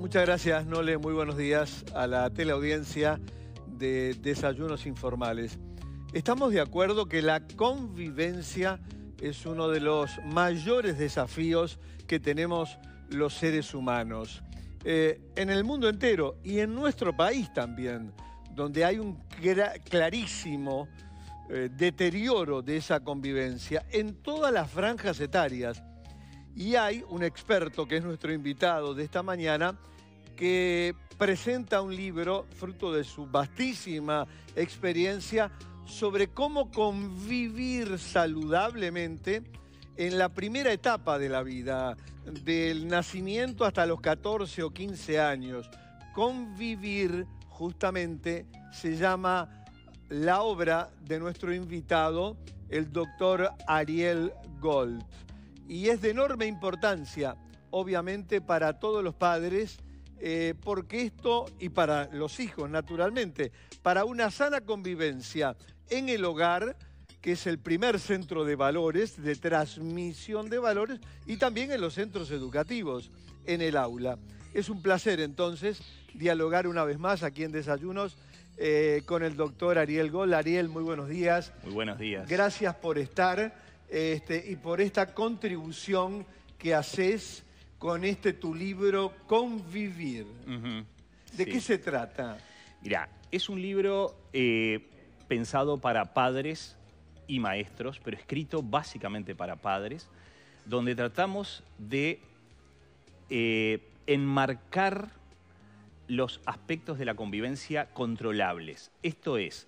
Muchas gracias, Nole. Muy buenos días a la teleaudiencia de Desayunos Informales. Estamos de acuerdo que la convivencia es uno de los mayores desafíos que tenemos los seres humanos. Eh, en el mundo entero y en nuestro país también, donde hay un clarísimo eh, deterioro de esa convivencia en todas las franjas etarias y hay un experto que es nuestro invitado de esta mañana que presenta un libro fruto de su vastísima experiencia sobre cómo convivir saludablemente en la primera etapa de la vida, del nacimiento hasta los 14 o 15 años. Convivir justamente se llama la obra de nuestro invitado, el doctor Ariel Gold y es de enorme importancia, obviamente, para todos los padres, eh, porque esto, y para los hijos, naturalmente, para una sana convivencia en el hogar, que es el primer centro de valores, de transmisión de valores, y también en los centros educativos, en el aula. Es un placer entonces dialogar una vez más aquí en Desayunos eh, con el doctor Ariel Gol. Ariel, muy buenos días. Muy buenos días. Gracias por estar. Este, y por esta contribución que haces con este tu libro Convivir. ¿De qué se trata? Mira, es un libro eh, pensado para padres y maestros, pero escrito básicamente para padres, donde tratamos de eh, enmarcar los aspectos de la convivencia controlables. Esto es,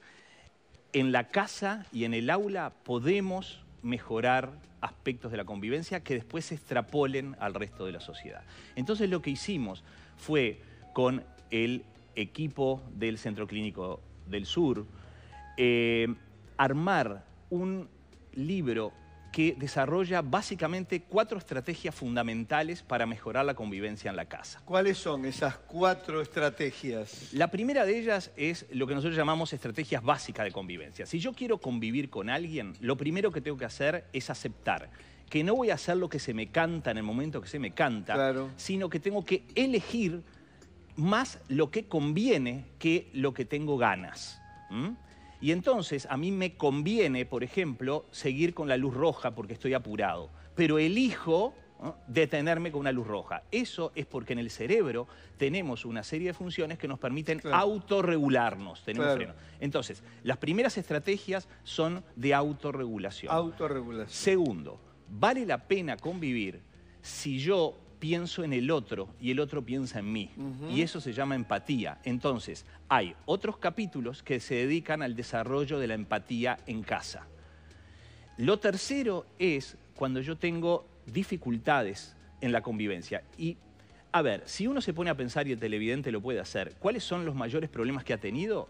en la casa y en el aula podemos mejorar aspectos de la convivencia que después se extrapolen al resto de la sociedad. Entonces lo que hicimos fue con el equipo del Centro Clínico del Sur, eh, armar un libro que desarrolla básicamente cuatro estrategias fundamentales para mejorar la convivencia en la casa. ¿Cuáles son esas cuatro estrategias? La primera de ellas es lo que nosotros llamamos estrategias básicas de convivencia. Si yo quiero convivir con alguien, lo primero que tengo que hacer es aceptar que no voy a hacer lo que se me canta en el momento que se me canta, sino que tengo que elegir más lo que conviene que lo que tengo ganas. Y entonces a mí me conviene, por ejemplo, seguir con la luz roja porque estoy apurado, pero elijo detenerme con una luz roja. Eso es porque en el cerebro tenemos una serie de funciones que nos permiten autorregularnos. Tenemos freno. Entonces, las primeras estrategias son de autorregulación. Autorregulación. Segundo, vale la pena convivir si yo pienso en el otro y el otro piensa en mí. Y eso se llama empatía. Entonces, hay otros capítulos que se dedican al desarrollo de la empatía en casa. Lo tercero es cuando yo tengo dificultades en la convivencia. Y, a ver, si uno se pone a pensar, y el televidente lo puede hacer, ¿cuáles son los mayores problemas que ha tenido?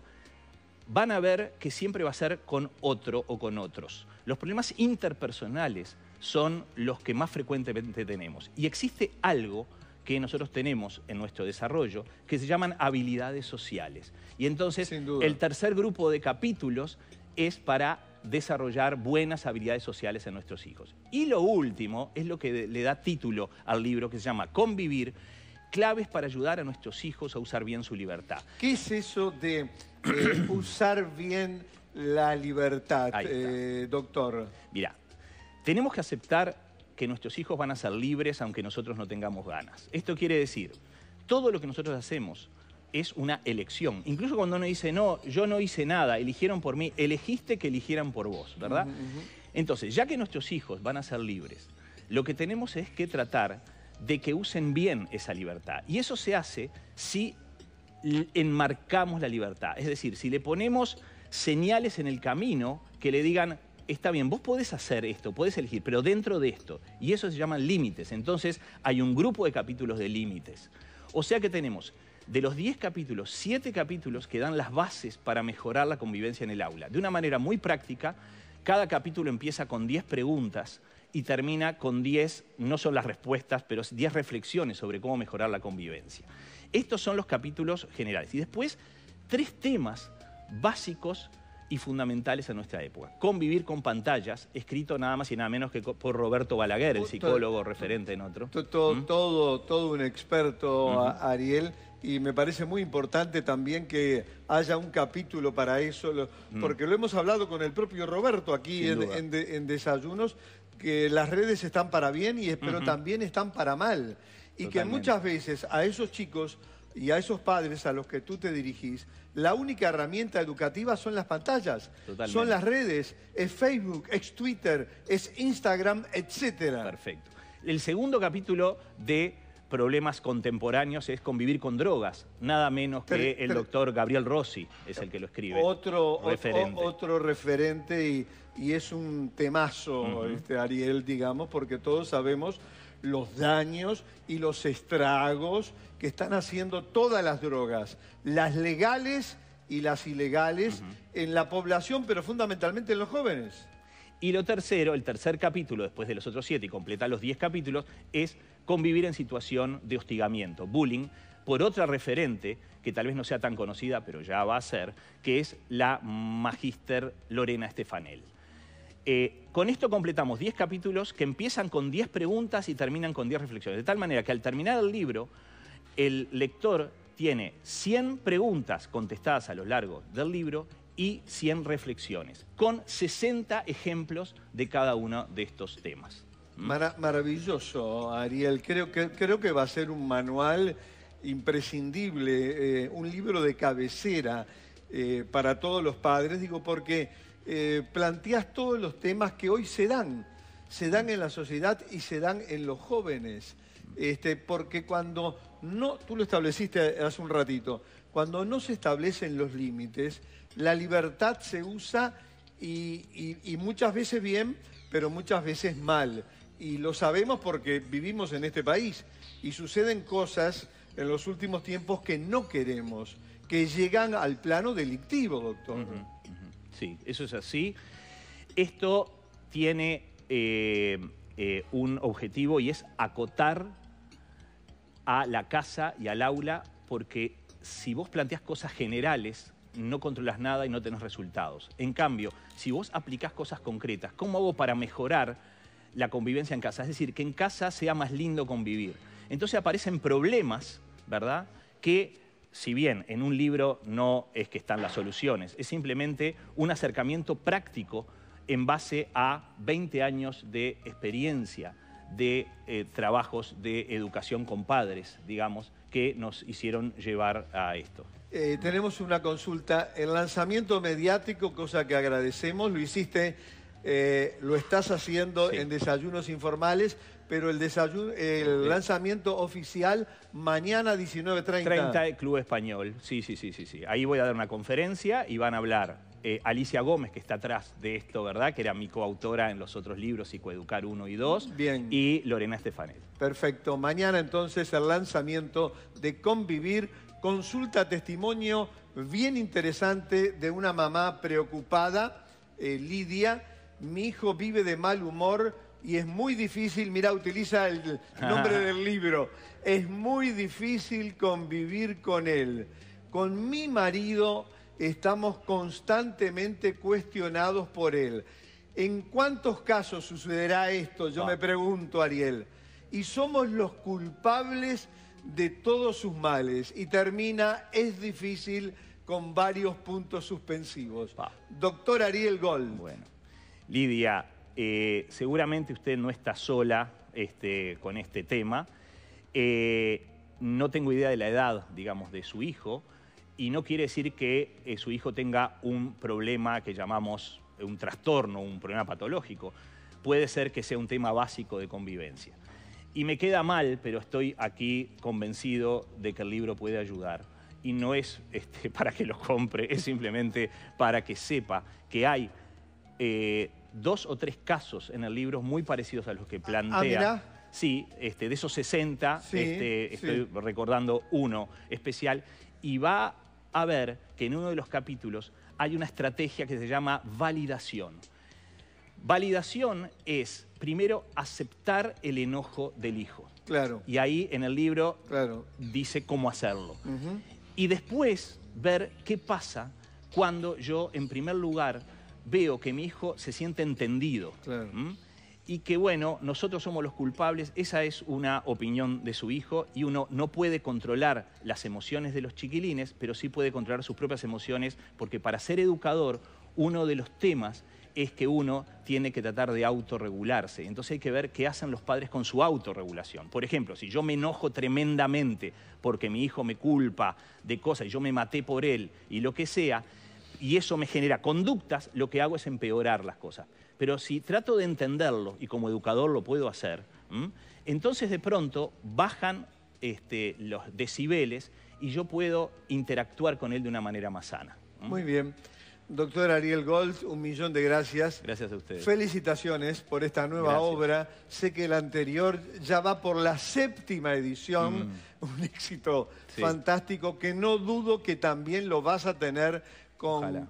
Van a ver que siempre va a ser con otro o con otros. Los problemas interpersonales son los que más frecuentemente tenemos. Y existe algo que nosotros tenemos en nuestro desarrollo, que se llaman habilidades sociales. Y entonces el tercer grupo de capítulos es para desarrollar buenas habilidades sociales en nuestros hijos. Y lo último es lo que le da título al libro que se llama Convivir, claves para ayudar a nuestros hijos a usar bien su libertad. ¿Qué es eso de eh, usar bien la libertad, eh, doctor? Mira, tenemos que aceptar que nuestros hijos van a ser libres aunque nosotros no tengamos ganas. Esto quiere decir, todo lo que nosotros hacemos es una elección. Incluso cuando uno dice, no, yo no hice nada, eligieron por mí, elegiste que eligieran por vos, ¿verdad? Entonces, ya que nuestros hijos van a ser libres, lo que tenemos es que tratar de que usen bien esa libertad. Y eso se hace si enmarcamos la libertad. Es decir, si le ponemos señales en el camino que le digan, está bien, vos podés hacer esto, podés elegir, pero dentro de esto. Y eso se llaman límites. Entonces hay un grupo de capítulos de límites. O sea que tenemos de los 10 capítulos, 7 capítulos que dan las bases para mejorar la convivencia en el aula. De una manera muy práctica, cada capítulo empieza con 10 preguntas y termina con 10, no son las respuestas, pero 10 reflexiones sobre cómo mejorar la convivencia. Estos son los capítulos generales. Y después, tres temas básicos y fundamentales a nuestra época. Convivir con pantallas, escrito nada más y nada menos que por Roberto Balaguer, el psicólogo referente en otro. ¿Mm? Todo, todo, un experto, Ariel, y me parece muy importante también que haya un capítulo para eso, porque lo hemos hablado con el propio Roberto aquí en, Desayunos, que las redes están para bien, y, pero también están para mal. Y que muchas veces a esos chicos y a esos padres a los que tú te dirigís, la única herramienta educativa son las pantallas, son las redes, es Facebook, es Twitter, es Instagram, etc. Perfecto. El segundo capítulo de problemas contemporáneos es convivir con drogas, nada menos que el doctor Gabriel Rossi es el que lo escribe. Otro referente, otro referente y, es un temazo, este Ariel, digamos, porque todos sabemos los daños y los estragos que están haciendo todas las drogas, las legales y las ilegales, en la población, pero fundamentalmente en los jóvenes. Y lo tercero, el tercer capítulo, después de los otros siete y completa los diez capítulos, es convivir en situación de hostigamiento, bullying, por otra referente que tal vez no sea tan conocida, pero ya va a ser, que es la magíster Lorena Estefanel. Eh, con esto completamos 10 capítulos que empiezan con 10 preguntas y terminan con 10 reflexiones. De tal manera que al terminar el libro, el lector tiene 100 preguntas contestadas a lo largo del libro y 100 reflexiones, con 60 ejemplos de cada uno de estos temas. ¿Mm? maravilloso, Ariel. Creo que, creo que va a ser un manual imprescindible, eh, un libro de cabecera eh, para todos los padres, digo, porque eh, planteas todos los temas que hoy se dan, se dan en la sociedad y se dan en los jóvenes. Este, porque cuando no, tú lo estableciste hace un ratito, cuando no se establecen los límites, la libertad se usa y, muchas veces bien, pero muchas veces mal. Y lo sabemos porque vivimos en este país y suceden cosas en los últimos tiempos que no queremos, que llegan al plano delictivo, doctor. Sí, eso es así. Esto tiene eh, eh, un objetivo y es acotar a la casa y al aula porque si vos planteás cosas generales, no controlas nada y no tenés resultados. En cambio, si vos aplicás cosas concretas, ¿cómo hago para mejorar la convivencia en casa? Es decir, que en casa sea más lindo convivir. Entonces aparecen problemas, ¿verdad? Que si bien en un libro no es que están las soluciones, es simplemente un acercamiento práctico en base a 20 años de experiencia de eh, trabajos de educación con padres, digamos, que nos hicieron llevar a esto. Eh, tenemos una consulta. El lanzamiento mediático, cosa que agradecemos, lo hiciste, eh, lo estás haciendo en desayunos informales, pero el, el lanzamiento oficial mañana 19.30. 30 Club Español, sí, sí, sí, sí, sí. Ahí voy a dar una conferencia y van a hablar eh, Alicia Gómez, que está atrás de esto, ¿verdad? Que era mi coautora en los otros libros, Psicoeducar 1 y 2. Bien. Y Lorena Estefanet. Perfecto. Mañana entonces el lanzamiento de Convivir, consulta testimonio bien interesante de una mamá preocupada, eh, Lidia. Mi hijo vive de mal humor y es muy difícil, mira, utiliza el nombre del libro, es muy difícil convivir con él. Con mi marido estamos constantemente cuestionados por él. ¿En cuántos casos sucederá esto? Yo ah. me pregunto, Ariel. Y somos los culpables de todos sus males. Y termina, es difícil con varios puntos suspensivos. Doctor Ariel Gold. Bueno, Lidia, eh, seguramente usted no está sola este, con este tema. Eh, no tengo idea de la edad, digamos, de su hijo, y no quiere decir que eh, su hijo tenga un problema que llamamos un trastorno, un problema patológico. Puede ser que sea un tema básico de convivencia. Y me queda mal, pero estoy aquí convencido de que el libro puede ayudar. Y no es este, para que lo compre, es simplemente para que sepa que hay dos o tres casos en el libro muy parecidos a los que ah, plantea. Ah, sí, este, de esos 60, este, estoy recordando uno especial. Y va a ver que en uno de los capítulos hay una estrategia que se llama validación. Validación es, primero, aceptar el enojo del hijo. Claro. Y ahí en el libro dice cómo hacerlo. Y después ver qué pasa cuando yo, en primer lugar, veo que mi hijo se siente entendido. Y que bueno, nosotros somos los culpables, esa es una opinión de su hijo y uno no puede controlar las emociones de los chiquilines, pero sí puede controlar sus propias emociones, porque para ser educador, uno de los temas es que uno tiene que tratar de autorregularse. Entonces hay que ver qué hacen los padres con su autorregulación. Por ejemplo, si yo me enojo tremendamente porque mi hijo me culpa de cosas y yo me maté por él y lo que sea, y eso me genera conductas, lo que hago es empeorar las cosas. Pero si trato de entenderlo, y como educador lo puedo hacer, entonces de pronto bajan este, los decibeles y yo puedo interactuar con él de una manera más sana. Muy bien. Doctor Ariel Gold, un millón de gracias. Gracias a ustedes. Felicitaciones por esta nueva obra. Sé que la anterior ya va por la séptima edición. Mm. Un éxito fantástico que no dudo que también lo vas a tener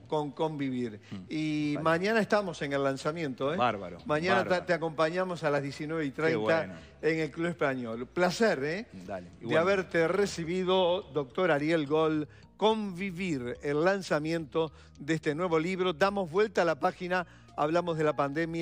con, convivir. Mm. Y mañana estamos en el lanzamiento. ¿eh? Bárbaro. Mañana te acompañamos a las 19 y 30 en el Club Español. Placer ¿eh? de haberte recibido, doctor Ariel Gol. Convivir, el lanzamiento de este nuevo libro. Damos vuelta a la página, hablamos de la pandemia.